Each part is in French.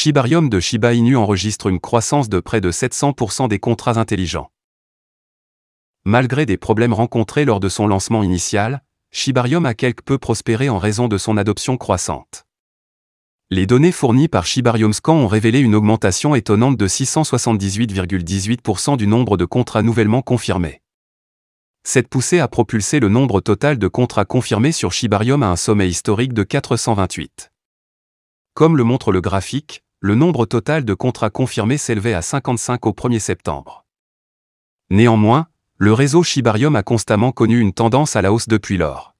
Shibarium de Shiba Inu enregistre une croissance de près de 700% des contrats intelligents. Malgré des problèmes rencontrés lors de son lancement initial, Shibarium a quelque peu prospéré en raison de son adoption croissante. Les données fournies par Shibarium Scan ont révélé une augmentation étonnante de 678,18% du nombre de contrats nouvellement confirmés. Cette poussée a propulsé le nombre total de contrats confirmés sur Shibarium à un sommet historique de 428. Comme le montre le graphique, le nombre total de contrats confirmés s'élevait à 55 au 1er septembre. Néanmoins, le réseau Shibarium a constamment connu une tendance à la hausse depuis lors.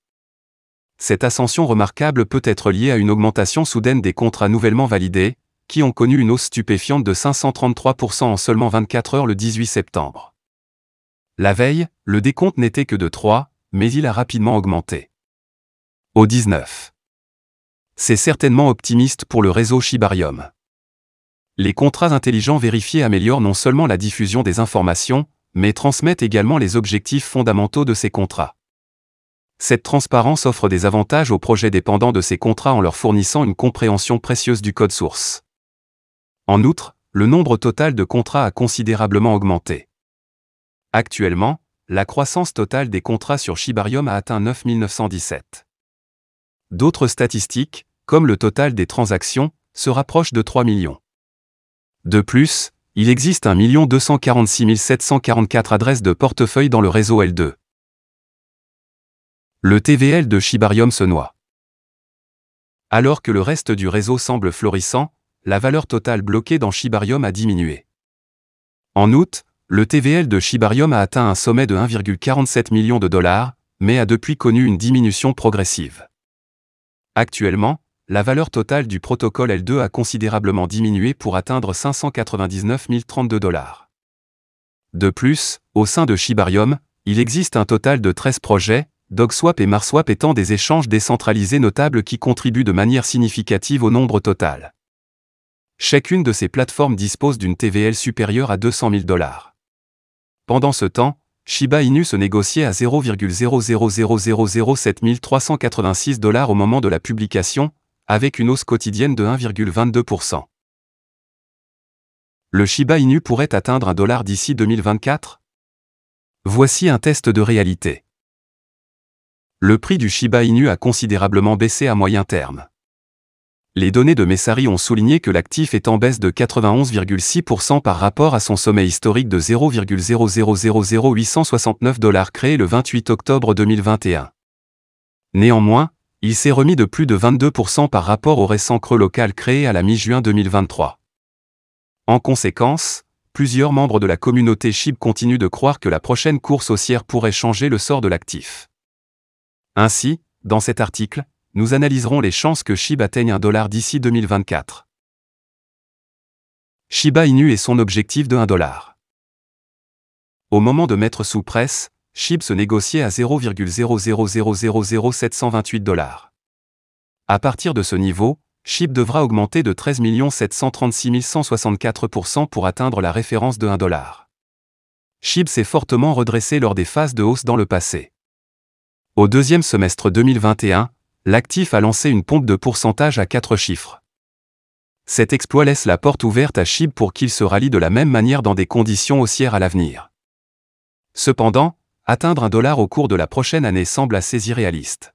Cette ascension remarquable peut être liée à une augmentation soudaine des contrats nouvellement validés, qui ont connu une hausse stupéfiante de 533% en seulement 24 heures le 18 septembre. La veille, le décompte n'était que de 3, mais il a rapidement augmenté. Au 19. C'est certainement optimiste pour le réseau Shibarium. Les contrats intelligents vérifiés améliorent non seulement la diffusion des informations, mais transmettent également les objectifs fondamentaux de ces contrats. Cette transparence offre des avantages aux projets dépendants de ces contrats en leur fournissant une compréhension précieuse du code source. En outre, le nombre total de contrats a considérablement augmenté. Actuellement, la croissance totale des contrats sur Shibarium a atteint 9917. D'autres statistiques, comme le total des transactions, se rapprochent de 3 millions. De plus, il existe 1 246 744 adresses de portefeuille dans le réseau L2. Le TVL de Shibarium se noie. Alors que le reste du réseau semble florissant, la valeur totale bloquée dans Shibarium a diminué. En août, le TVL de Shibarium a atteint un sommet de 1,47 million de dollars, mais a depuis connu une diminution progressive. Actuellement, la valeur totale du protocole L2 a considérablement diminué pour atteindre 599 032 dollars. De plus, au sein de Shibarium, il existe un total de 13 projets, DogSwap et MarSwap étant des échanges décentralisés notables qui contribuent de manière significative au nombre total. Chacune de ces plateformes dispose d'une TVL supérieure à 200 000 dollars. Pendant ce temps, Shiba Inu se négociait à 0,00007 dollars au moment de la publication, avec une hausse quotidienne de 1,22%. Le Shiba Inu pourrait atteindre un dollar d'ici 2024 Voici un test de réalité. Le prix du Shiba Inu a considérablement baissé à moyen terme. Les données de Messari ont souligné que l'actif est en baisse de 91,6% par rapport à son sommet historique de 0,000869 dollars créé le 28 octobre 2021. Néanmoins, il s'est remis de plus de 22% par rapport au récent creux local créé à la mi-juin 2023. En conséquence, plusieurs membres de la communauté SHIB continuent de croire que la prochaine course haussière pourrait changer le sort de l'actif. Ainsi, dans cet article, nous analyserons les chances que SHIB atteigne un dollar d'ici 2024. Shiba Inu et son objectif de 1 dollar. Au moment de mettre sous presse, se négociait à 0,0000728 dollars. À partir de ce niveau, Chip devra augmenter de 13 736 164% pour atteindre la référence de 1 dollar. Chip s'est fortement redressé lors des phases de hausse dans le passé. Au deuxième semestre 2021, l'actif a lancé une pompe de pourcentage à 4 chiffres. Cet exploit laisse la porte ouverte à SHIB pour qu'il se rallie de la même manière dans des conditions haussières à l'avenir. Cependant, atteindre un dollar au cours de la prochaine année semble assez irréaliste.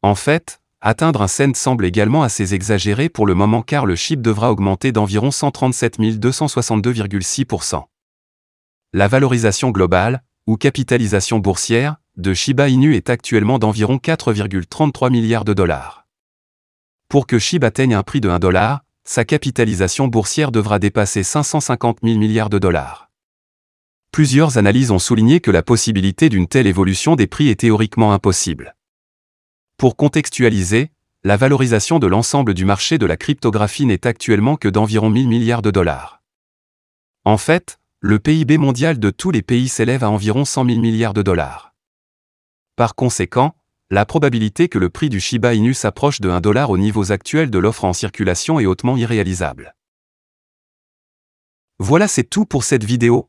En fait, atteindre un cent semble également assez exagéré pour le moment car le chip devra augmenter d'environ 137 262,6%. La valorisation globale, ou capitalisation boursière, de Shiba Inu est actuellement d'environ 4,33 milliards de dollars. Pour que Shiba atteigne un prix de 1 dollar, sa capitalisation boursière devra dépasser 550 000 milliards de dollars plusieurs analyses ont souligné que la possibilité d'une telle évolution des prix est théoriquement impossible. Pour contextualiser, la valorisation de l'ensemble du marché de la cryptographie n'est actuellement que d'environ 1000 milliards de dollars. En fait, le PIB mondial de tous les pays s'élève à environ 100 000 milliards de dollars. Par conséquent, la probabilité que le prix du Shiba Inu s'approche de 1 dollar aux niveaux actuels de l'offre en circulation est hautement irréalisable. Voilà c'est tout pour cette vidéo,